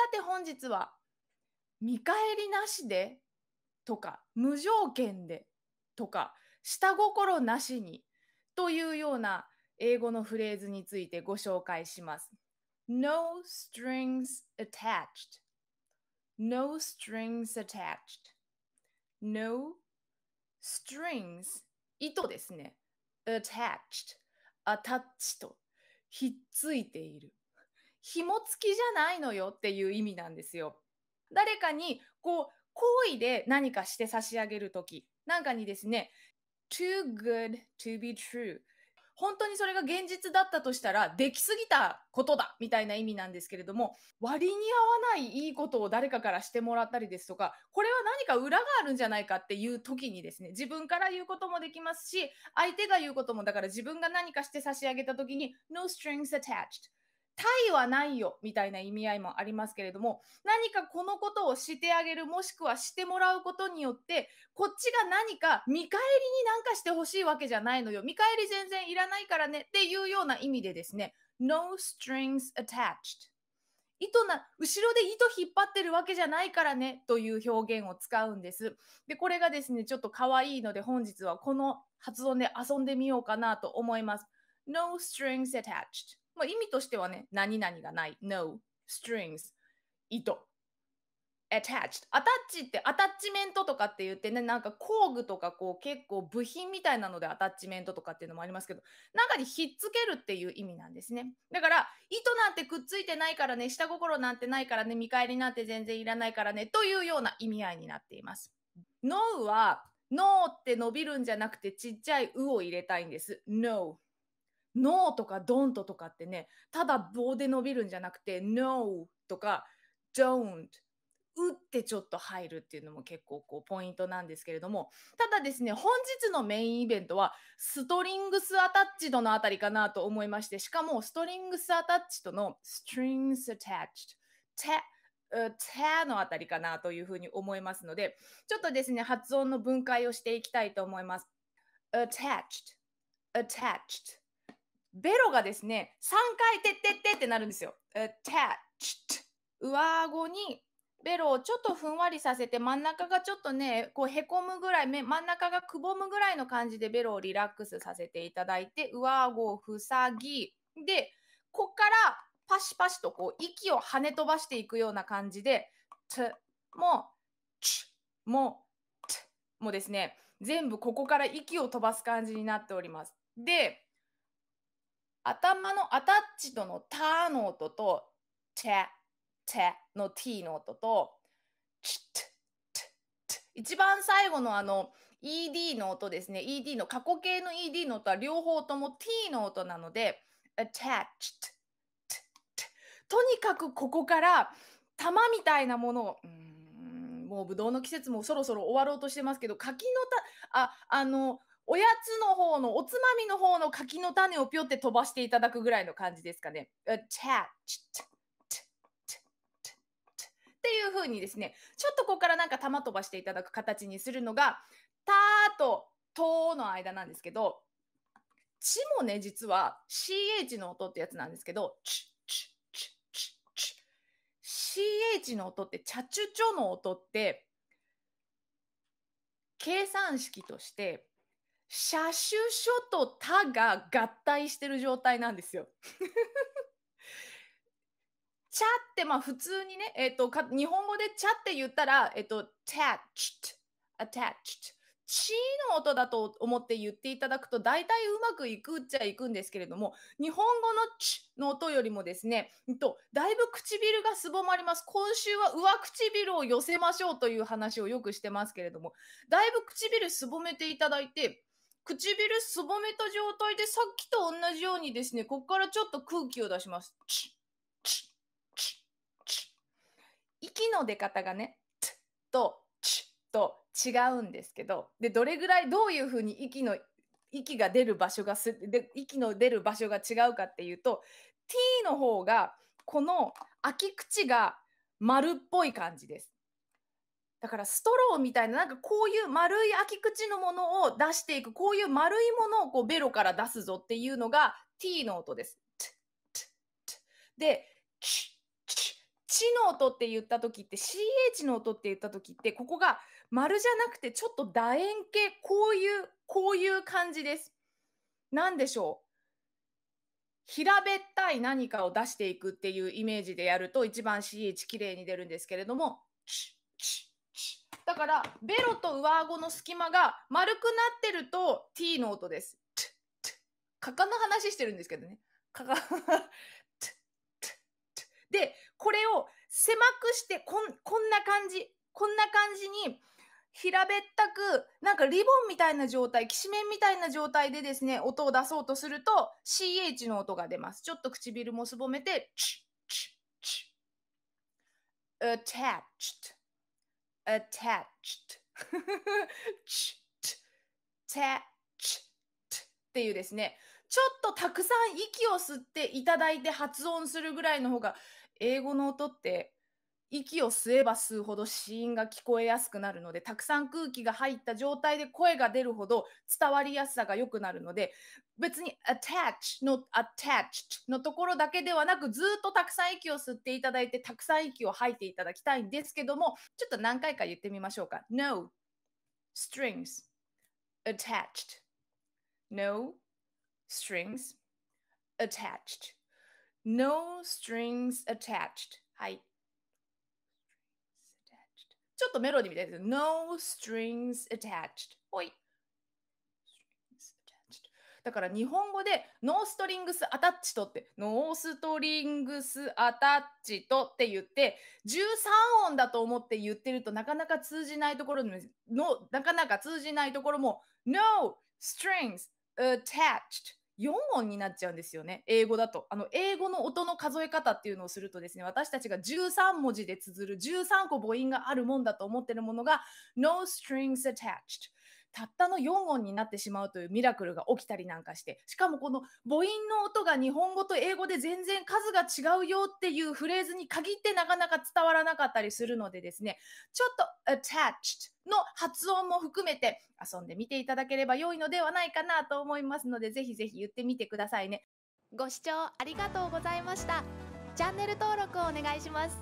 さて本日は、見返りなしでとか、無条件でとか、下心なしにというような英語のフレーズについてご紹介します。No strings attached. No strings attached. No strings 糸ですね。attached, attached とひっついている。紐付きじゃないのよっていう意味なんですよ。誰かにこう好意で何かして差し上げる時なんかにですね too good to be true 本当にそれが現実だったとしたらできすぎたことだみたいな意味なんですけれども割に合わないいいことを誰かからしてもらったりですとかこれは何か裏があるんじゃないかっていう時にですね自分から言うこともできますし相手が言うこともだから自分が何かして差し上げた時に no strings attached 対はないよみたいな意味合いもありますけれども何かこのことをしてあげるもしくはしてもらうことによってこっちが何か見返りになんかしてほしいわけじゃないのよ見返り全然いらないからねっていうような意味でですね No strings attached 糸な、後ろで糸引っ張ってるわけじゃないからねという表現を使うんです。で、これがですね、ちょっと可愛いので本日はこの発音で遊んでみようかなと思います。No strings attached まあ、意味としてはね、何々がない。no, strings, 糸。attached. アタッチってアタッチメントとかって言ってね、なんか工具とかこう結構部品みたいなのでアタッチメントとかっていうのもありますけど、中にひっつけるっていう意味なんですね。だから、糸なんてくっついてないからね、下心なんてないからね、見返りなんて全然いらないからね、というような意味合いになっています。No は、No って伸びるんじゃなくてちっちゃいうを入れたいんです。No。ノーとかドントとかってね、ただ棒で伸びるんじゃなくて、ノーとかドン t 打ってちょっと入るっていうのも結構こうポイントなんですけれども、ただですね、本日のメインイベントはストリングスアタッチドのあたりかなと思いまして、しかもストリングスアタッチドの strings attached のあたりかなというふうに思いますので、ちょっとですね、発音の分解をしていきたいと思います。attached, attached ベロがですね、3回てってってってなるんですよ。attached。上顎にベロをちょっとふんわりさせて、真ん中がちょっとね、こうへこむぐらい、真ん中がくぼむぐらいの感じでベロをリラックスさせていただいて、上顎を塞ぎ、で、こっからパシパシとこう息を跳ね飛ばしていくような感じで、t も、t も、t もですね、全部ここから息を飛ばす感じになっております。で、頭のアタッチとのタの音と、チェ、チェの t の音と、チッ、チッ、チ一番最後のあの、ed の音ですね。ed の過去形の ed の音は両方とも t の音なので、attached とにかくここから玉みたいなものを、もうぶどうの季節もそろそろ終わろうとしてますけど、柿のた、あ、あの、おやつの方の、おつまみの方の柿の種をぴょって飛ばしていただくぐらいの感じですかね。っていう風にですね、ちょっとここからなんか玉飛ばしていただく形にするのが、たーととの間なんですけど、ちもね、実は CH の音ってやつなんですけど、ち、ち、ち、ち、ち。CH の音って、チャチュチョの音って、計算式として車種書と他が合体してる状態なんですよ。チャってまあ普通にね、えっ、ー、と日本語でチャって言ったら、えっ、ー、と attached, attached チーの音だと思って言っていただくと大体うまくいくっちゃいくんですけれども日本語のチの音よりもですね、えっと、だいぶ唇がすぼまります今週は上唇を寄せましょうという話をよくしてますけれどもだいぶ唇すぼめていただいて唇すぼめた状態でさっきと同じようにですね、ここからちょっと空気を出します。息の出方がね、と、と違うんですけど、で、どれぐらい、どういうふうに息の、息が出る場所がす、で息の出る場所が違うかっていうと、t の方が、この開き口が丸っぽい感じです。だからストローみたいな、なんかこういう丸い空き口のものを出していく、こういう丸いものをこうベロから出すぞっていうのが t の音です。で、チ、チ、チの音って言った時って、ch の音って言った時って、ここが丸じゃなくてちょっと楕円形、こういう、こういう感じです。なんでしょう平べったい何かを出していくっていうイメージでやると一番 ch きれいに出るんですけれども、チだから、ベロと上顎の隙間が丸くなってると t の音です。かかの話してるんですけどね。で、これを狭くして、こん、こんな感じ。こんな感じに、平べったく、なんかリボンみたいな状態、きしめんみたいな状態でですね、音を出そうとすると、CH の音が出ます。ちょっと唇もすぼめて、チッ、チッ、チッ。attached attached っていうですね、ちょっとたくさん息を吸っていただいて発音するぐらいの方が、英語の音って息を吸えば吸うほど死因が聞こえやすくなるので、たくさん空気が入った状態で声が出るほど伝わりやすさが良くなるので、別に attach の attached のところだけではなく、ずっとたくさん息を吸っていただいて、たくさん息を吐いていただきたいんですけども、ちょっと何回か言ってみましょうか。No strings attached. No strings attached. No strings attached. はい。ちょっとメロディーみたいです。No strings attached. ほい。だから日本語でノーストリングスアタッチとって、ノーストリングスアタッチとって言って、13音だと思って言ってるとなかなか通じないところの、なかなか通じないところも、No strings attached 4音になっちゃうんですよね。英語だと。あの、英語の音の数え方っていうのをするとですね、私たちが13文字で綴る13個母音があるもんだと思ってるものが、no strings attached。たったの4音になってしまうというミラクルが起きたりなんかしてしかもこの母音の音が日本語と英語で全然数が違うよっていうフレーズに限ってなかなか伝わらなかったりするのでですねちょっと attached の発音も含めて遊んでみていただければ良いのではないかなと思いますのでぜひぜひ言ってみてくださいねご視聴ありがとうございましたチャンネル登録をお願いします